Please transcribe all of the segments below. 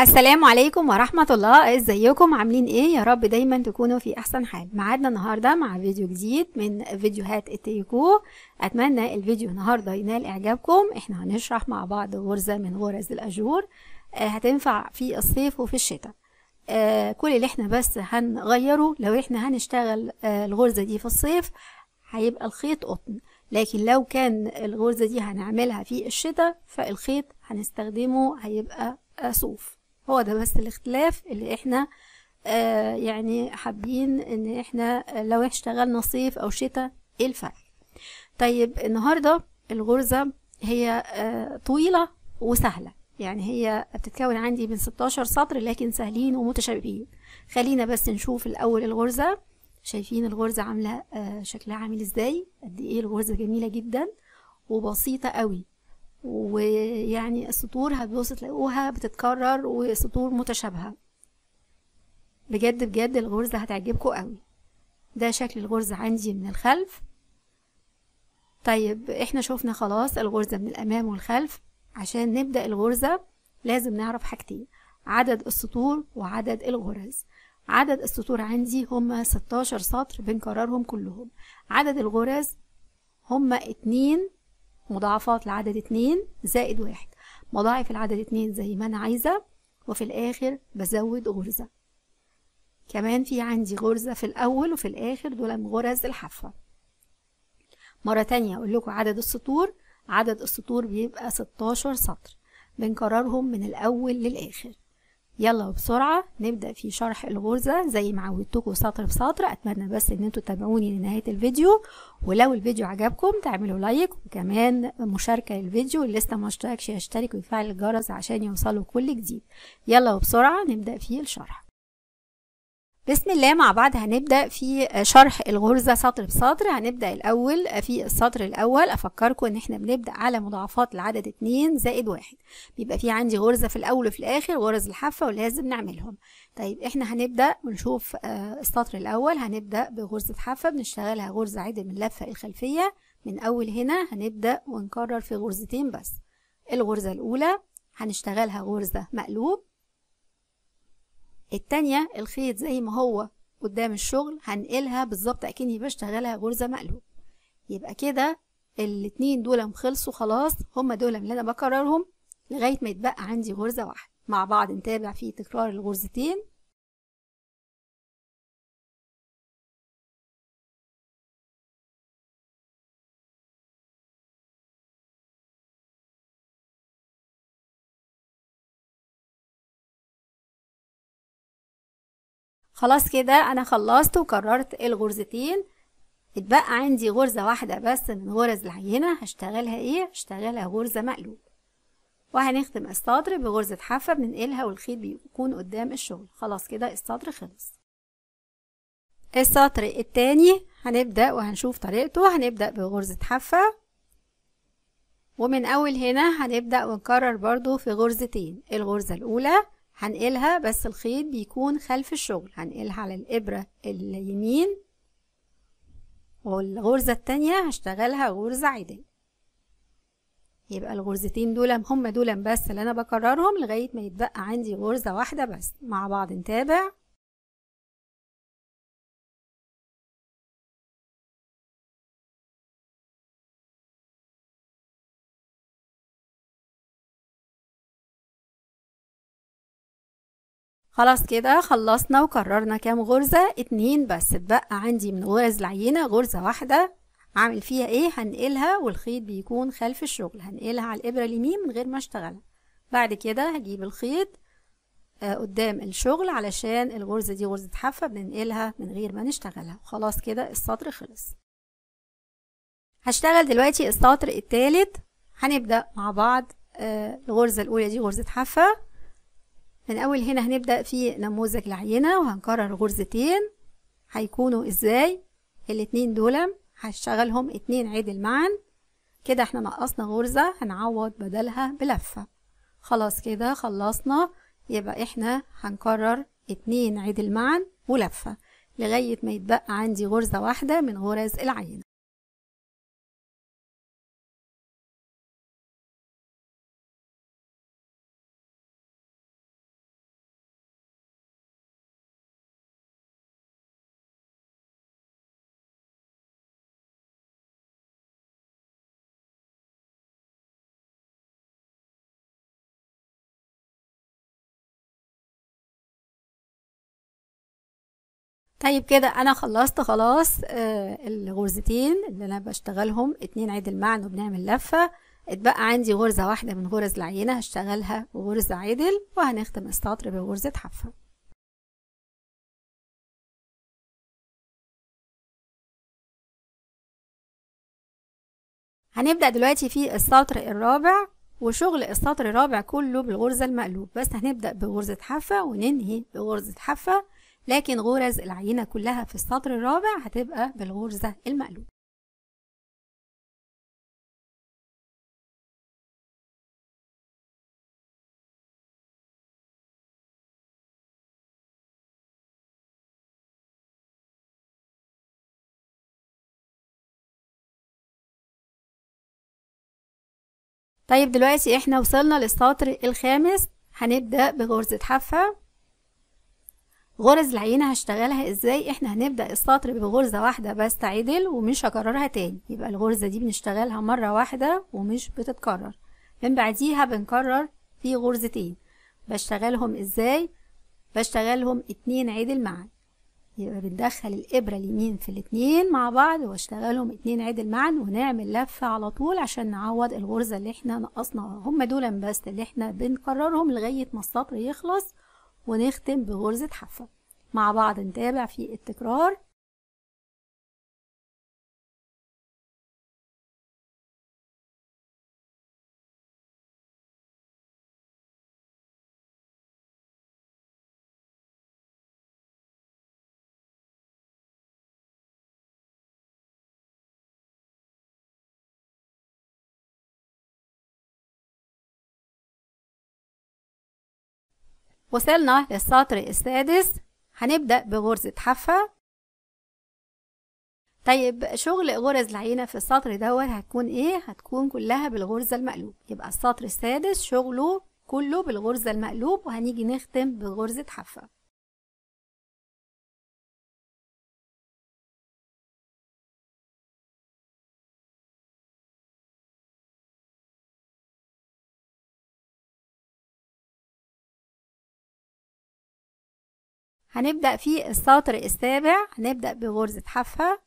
السلام عليكم ورحمة الله ازيكم عاملين ايه يا رب دايما تكونوا في احسن حال معادنا النهاردة مع فيديو جديد من فيديوهات التيكو اتمنى الفيديو النهاردة ينال اعجابكم احنا هنشرح مع بعض غرزة من غرز الاجور آه، هتنفع في الصيف وفي الشتاء آه، كل اللي احنا بس هنغيره لو احنا هنشتغل آه، الغرزة دي في الصيف هيبقى الخيط قطن لكن لو كان الغرزة دي هنعملها في الشتاء فالخيط هنستخدمه هيبقى صوف هو ده بس الاختلاف اللي احنا آه يعني حابين ان احنا لو اشتغلنا صيف او شتاء ايه الفرق طيب النهارده الغرزه هي آه طويله وسهله يعني هي بتتكون عندي من 16 سطر لكن سهلين ومتشابهين خلينا بس نشوف الاول الغرزه شايفين الغرزه عامله آه شكلها عامل ازاي قد ايه الغرزه جميله جدا وبسيطه قوي ويعني السطور هتبصوا تلاقوها بتتكرر وسطور متشابهه بجد بجد الغرزه هتعجبكم قوي ده شكل الغرزه عندي من الخلف طيب احنا شوفنا خلاص الغرزه من الامام والخلف عشان نبدا الغرزه لازم نعرف حاجتين عدد السطور وعدد الغرز عدد السطور عندي هما 16 سطر بنكررهم كلهم عدد الغرز هما اتنين مضاعفات لعدد اتنين زائد واحد مضاعف العدد اتنين زي ما أنا عايزة وفي الآخر بزود غرزة كمان في عندي غرزة في الأول وفي الآخر دول غرز الحفه مرة تانية أقول لكم عدد السطور عدد السطور بيبقى 16 سطر بنكررهم من الأول للآخر يلا وبسرعة نبدأ في شرح الغرزة زي ما عودتكم سطر بسطر أتمنى بس إن انتوا تتابعوني لنهاية الفيديو ولو الفيديو عجبكم تعملوا لايك وكمان مشاركة للفيديو اللي لسه مشتركش يشترك ويفعل الجرس عشان يوصله كل جديد يلا وبسرعة نبدأ في الشرح بسم الله مع بعض هنبدأ في شرح الغرزة سطر بسطر هنبدأ الأول في السطر الأول أفكركم إن إحنا بنبدأ على مضاعفات العدد اتنين زائد واحد بيبقى في عندي غرزة في الأول وفي الآخر غرز الحافة ولازم نعملهم طيب إحنا هنبدأ ونشوف آه، السطر الأول هنبدأ بغرزة حافة بنشتغلها غرزة عدل من اللفة الخلفية من أول هنا هنبدأ ونكرر في غرزتين بس الغرزة الأولى هنشتغلها غرزة مقلوب التانية الخيط زي ما هو قدام الشغل هنقلها بالظبط اكني بشتغلها غرزة مقلوب يبقى كده الاتنين دول خلصوا خلاص هما دول اللي انا بكررهم لغاية ما يتبقى عندي غرزة واحدة مع بعض نتابع في تكرار الغرزتين خلاص كده انا خلصت وكررت الغرزتين اتبقى عندي غرزة واحدة بس من غرز العينة هشتغلها ايه؟ هشتغلها غرزة مقلوب وهنختم السطر بغرزة حافة بننقلها والخيط بيكون قدام الشغل خلاص كده السطر خلص السطر التاني هنبدأ وهنشوف طريقته هنبدأ بغرزة حافة ومن اول هنا هنبدأ ونكرر برضو في غرزتين الغرزة الاولى هنقلها بس الخيط بيكون خلف الشغل هنقلها على الإبرة اليمين والغرزة التانية هشتغلها غرزة عادية يبقى الغرزتين دول هم دول بس اللي أنا بكررهم لغاية ما يتبقى عندي غرزة واحدة بس مع بعض نتابع خلاص كده خلصنا وكررنا كام غرزة اتنين بس اتبقى عندي من غرز العينة غرزة واحدة عامل فيها ايه هنقلها والخيط بيكون خلف الشغل هنقلها على الابرة اليمين من غير ما اشتغلها بعد كده هجيب الخيط آه قدام الشغل علشان الغرزة دي غرزة حافة بننقلها من غير ما نشتغلها خلاص كده السطر خلص هشتغل دلوقتي السطر التالت هنبدأ مع بعض آه الغرزة الأولى دي غرزة حافة من اول هنا هنبدأ في نموذج العينة وهنكرر غرزتين هيكونوا ازاي الاتنين دول هشتغلهم اتنين عدل معا كده احنا نقصنا غرزة هنعوض بدلها بلفة خلاص كده خلصنا يبقى احنا هنكرر اتنين عدل معا ولفة لغاية ما يتبقى عندي غرزة واحدة من غرز العينة طيب كده انا خلصت خلاص آه الغرزتين اللي انا بشتغلهم اتنين عدل المعن وبنعمل لفه اتبقى عندي غرزه واحده من غرز العينه هشتغلها غرزة عدل وهنختم السطر بغرزه حفه هنبدأ دلوقتي في السطر الرابع وشغل السطر الرابع كله بالغرزة المقلوب بس هنبدأ بغرزة حفة وننهي بغرزة حفة لكن غرز العينة كلها في السطر الرابع هتبقى بالغرزة المقلوبة طيب دلوقتي احنا وصلنا للسطر الخامس هنبدأ بغرزة حفة غرز العينة هشتغلها ازاي احنا هنبدأ السطر بغرزة واحدة بس عدل ومش هكررها تاني يبقى الغرزة دي بنشتغلها مرة واحدة ومش بتتكرر من بعديها بنكرر في غرزتين بشتغلهم ازاي بشتغلهم اتنين عدل معا يبقى بندخل الإبرة اليمين في الاتنين مع بعض واشتغلهم اتنين عدل معا ونعمل لفة على طول عشان نعوض الغرزة اللي احنا نقصناها هما دول بس اللي احنا بنكررهم لغاية ما السطر يخلص ونختم بغرزة حفة مع بعض نتابع في التكرار وصلنا للسطر السادس هنبدأ بغرزة حافة طيب شغل غرز العينة في السطر دوت هتكون ايه؟ هتكون كلها بالغرزة المقلوب يبقى السطر السادس شغله كله بالغرزة المقلوب وهنيجي نختم بغرزة حافة هنبدأ في السطر السابع هنبدأ بغرزة حافة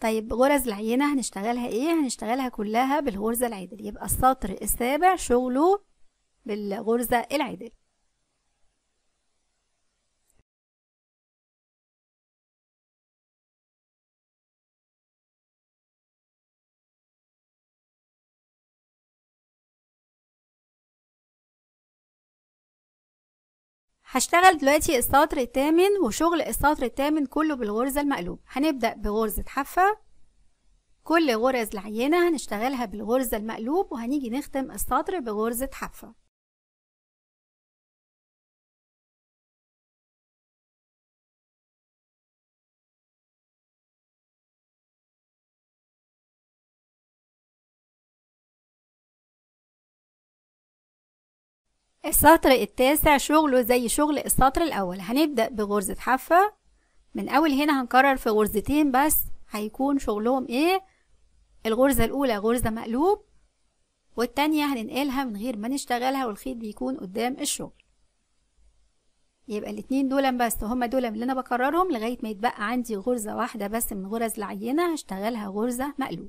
طيب غرز العينة هنشتغلها ايه هنشتغلها كلها بالغرزة العدل يبقى السطر السابع شغله بالغرزة العدل هشتغل دلوقتي السطر التامن وشغل السطر التامن كله بالغرزة المقلوبة هنبدأ بغرزة حافة كل غرز العينة هنشتغلها بالغرزة المقلوب وهنيجي نختم السطر بغرزة حافة السطر التاسع شغله زي شغل السطر الأول هنبدأ بغرزة حافة من أول هنا هنكرر في غرزتين بس هيكون شغلهم إيه الغرزة الأولى غرزة مقلوب والتانية هننقلها من غير ما نشتغلها والخيط بيكون قدام الشغل يبقى الاتنين دول بس هما دول اللي أنا بكررهم لغاية ما يتبقى عندي غرزة واحدة بس من غرز العينة هشتغلها غرزة مقلوب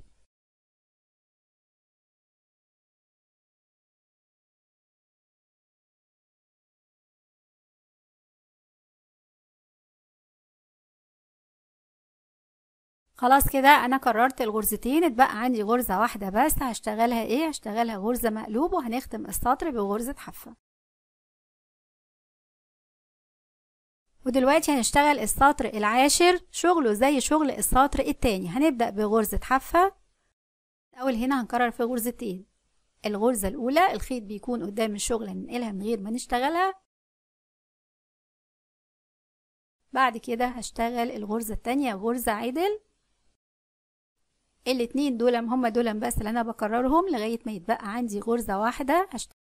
خلاص كده انا كررت الغرزتين اتبقى عندي غرزه واحده بس هشتغلها ايه هشتغلها غرزه مقلوب وهنختم السطر بغرزه حفه ودلوقتي هنشتغل السطر العاشر شغله زي شغل السطر التاني هنبدا بغرزه حفه اول هنا هنكرر في غرزتين الغرزه الاولى الخيط بيكون قدام الشغل هننقلها من غير ما نشتغلها بعد كده هشتغل الغرزة التانية غرزة عدل الاتنين دول هم دول بس اللي انا بكررهم لغايه ما يتبقى عندي غرزه واحده هشتغل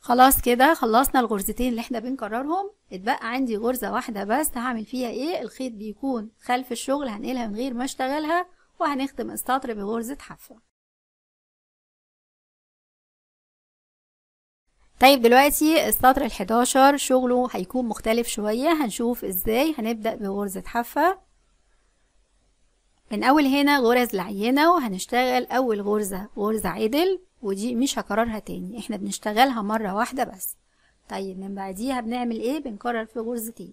خلاص كده خلصنا الغرزتين اللي احنا بنكررهم اتبقى عندي غرزة واحدة بس هعمل فيها ايه الخيط بيكون خلف الشغل هنقلها من غير ما اشتغلها وهنختم السطر بغرزة حفة طيب دلوقتي السطر الحداشر شغله هيكون مختلف شوية هنشوف ازاي هنبدأ بغرزة حفة من اول هنا غرز العينة وهنشتغل اول غرزة غرزة عدل ودي مش هكررها تاني احنا بنشتغلها مرة واحدة بس طيب من بعديها بنعمل ايه بنكرر في غرزتين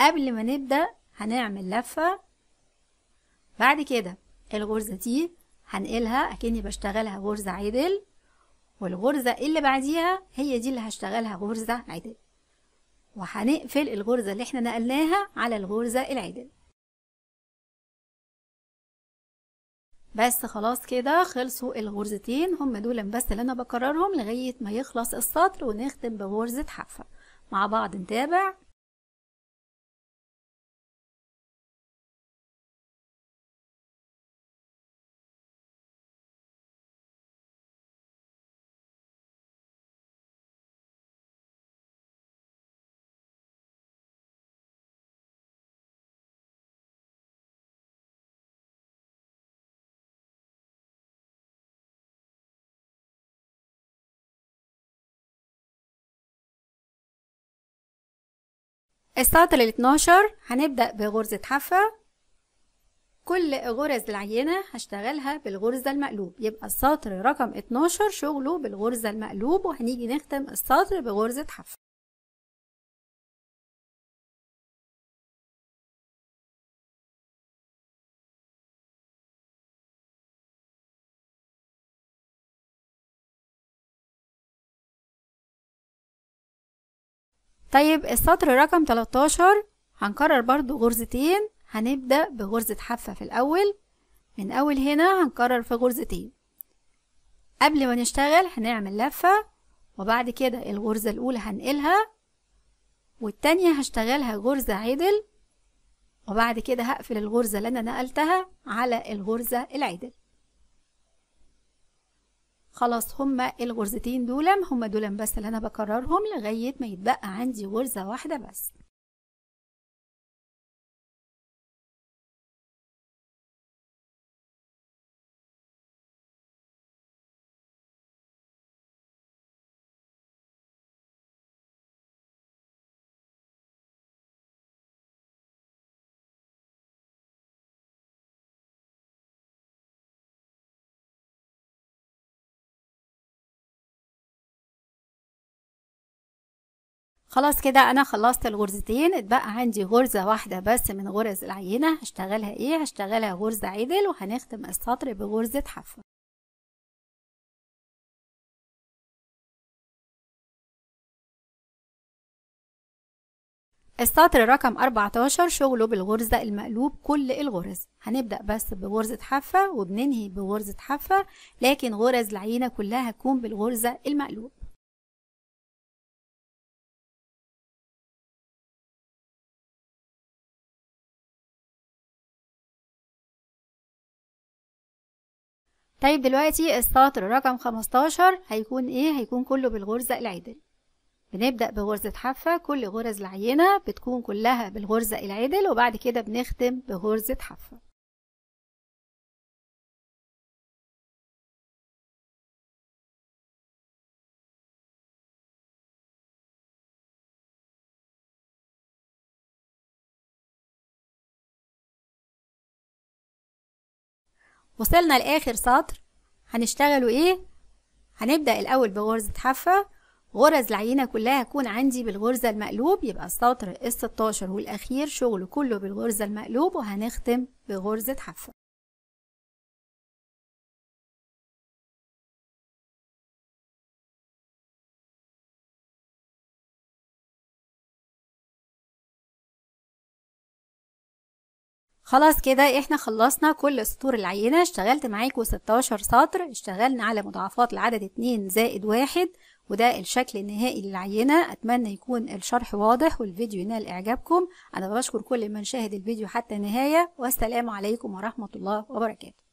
قبل ما نبدأ هنعمل لفة بعد كده الغرزة دي هنقلها أكني بشتغلها غرزة عدل والغرزة اللي بعديها هي دي اللي هشتغلها غرزة عدل وهنقفل الغرزة اللي احنا نقلناها على الغرزة العدل بس خلاص كده خلصوا الغرزتين هم دول بس اللي انا بكررهم لغاية ما يخلص السطر ونختم بغرزة حافة مع بعض نتابع السطر ال 12 هنبدأ بغرزة حافة كل غرز العينة هشتغلها بالغرزة المقلوب يبقى السطر رقم 12 شغله بالغرزة المقلوب وهنيجي نختم السطر بغرزة حفر طيب السطر رقم 13 هنكرر برضو غرزتين هنبدأ بغرزة حافة في الأول من أول هنا هنكرر في غرزتين قبل ما نشتغل هنعمل لفة وبعد كده الغرزة الأولى هنقلها والتانية هشتغلها غرزة عدل وبعد كده هقفل الغرزة اللي أنا نقلتها على الغرزة العدل خلاص هما الغرزتين دول هما دول بس اللي انا بكررهم لغايه ما يتبقى عندي غرزه واحده بس خلاص كده انا خلصت الغرزتين اتبقى عندي غرزة واحدة بس من غرز العينة هشتغلها ايه هشتغلها غرزة عدل وهنختم السطر بغرزة حفرة السطر رقم 14 شغله بالغرزة المقلوب كل الغرز هنبدأ بس بغرزة حفة وبننهي بغرزة حفة لكن غرز العينة كلها هتكون بالغرزة المقلوب طيب دلوقتي السطر رقم 15 هيكون ايه هيكون كله بالغرزة العدل بنبدأ بغرزة حافة كل غرز العينة بتكون كلها بالغرزة العدل وبعد كده بنختم بغرزة حافة وصلنا لاخر سطر هنشتغلوا ايه هنبدا الاول بغرزه حافه غرز العينه كلها هتكون عندي بالغرزه المقلوب يبقى السطر ال 16 والاخير شغله كله بالغرزه المقلوب وهنختم بغرزه حافه خلاص كده احنا خلصنا كل سطور العينة اشتغلت معاكم 16 سطر اشتغلنا على مضاعفات العدد 2 زائد 1 وده الشكل النهائي للعينة اتمنى يكون الشرح واضح والفيديو ينال اعجابكم انا بشكر كل من شاهد الفيديو حتى النهاية والسلام عليكم ورحمة الله وبركاته